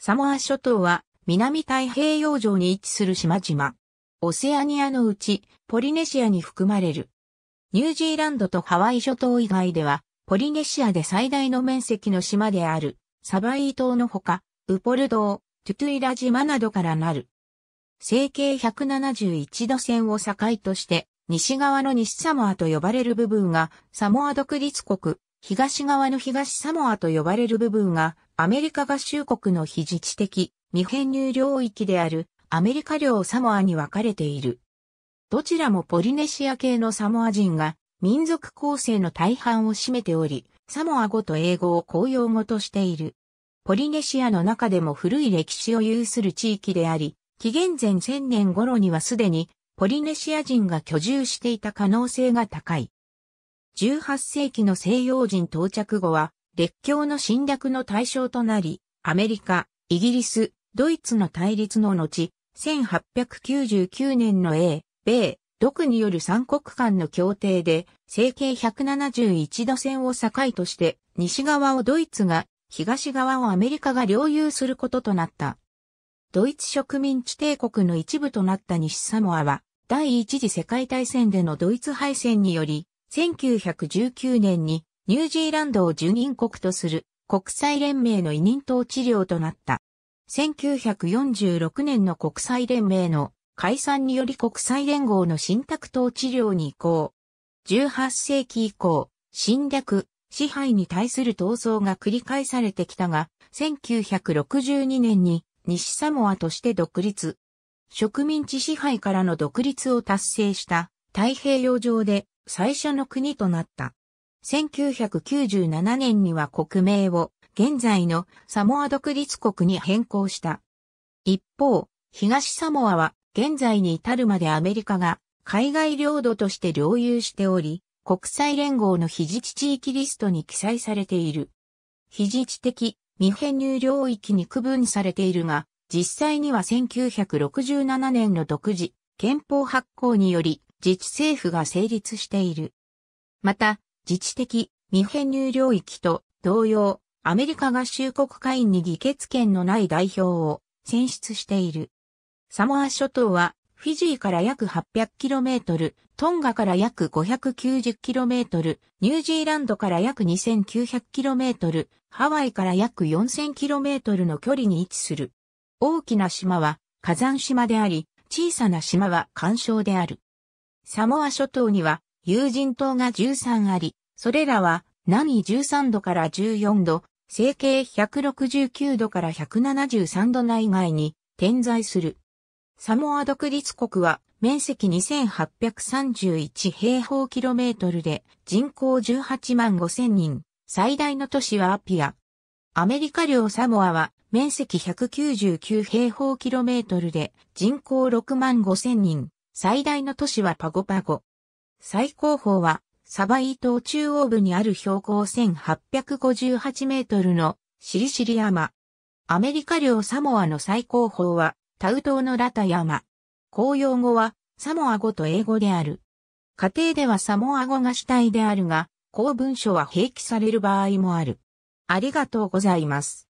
サモア諸島は南太平洋上に位置する島々。オセアニアのうちポリネシアに含まれる。ニュージーランドとハワイ諸島以外ではポリネシアで最大の面積の島であるサバイ島のほか、ウポル島、トゥトゥイラ島などからなる。成形171度線を境として西側の西サモアと呼ばれる部分がサモア独立国東側の東サモアと呼ばれる部分が、アメリカ合衆国の非自治的未編入領域であるアメリカ領サモアに分かれている。どちらもポリネシア系のサモア人が民族構成の大半を占めており、サモア語と英語を公用語としている。ポリネシアの中でも古い歴史を有する地域であり、紀元前1000年頃にはすでにポリネシア人が居住していた可能性が高い。18世紀の西洋人到着後は、列強の侵略の対象となり、アメリカ、イギリス、ドイツの対立の後、1899年の英、米、独による三国間の協定で、整形171度線を境として、西側をドイツが、東側をアメリカが領有することとなった。ドイツ植民地帝国の一部となった西サモアは、第一次世界大戦でのドイツ敗戦により、1919年にニュージーランドを受任国とする国際連盟の委任統治領となった。1946年の国際連盟の解散により国際連合の信託統治領に移行。18世紀以降、侵略、支配に対する闘争が繰り返されてきたが、1962年に西サモアとして独立。植民地支配からの独立を達成した太平洋上で最初の国となった。1997年には国名を現在のサモア独立国に変更した。一方、東サモアは現在に至るまでアメリカが海外領土として領有しており、国際連合の非自治地域リストに記載されている。非自治的未編入領域に区分されているが、実際には1967年の独自、憲法発行により自治政府が成立している。また、自治的未編入領域と同様、アメリカ合衆国会員に議決権のない代表を選出している。サモア諸島はフィジーから約 800km、トンガから約 590km、ニュージーランドから約 2900km、ハワイから約 4000km の距離に位置する。大きな島は火山島であり、小さな島は干渉である。サモア諸島には有人島が13あり、それらは何13度から14度、整形169度から173度内外に点在する。サモア独立国は面積2831平方キロメートルで人口18万5千人。最大の都市はアピア。アメリカ領サモアは面積199平方キロメートルで人口6万5千人。最大の都市はパゴパゴ。最高峰はサバイ島中央部にある標高1858メートルのシリシリ山。アメリカ領サモアの最高峰はタウ島のラタ山。公用語はサモア語と英語である。家庭ではサモア語が主体であるが、公文書は併記される場合もある。ありがとうございます。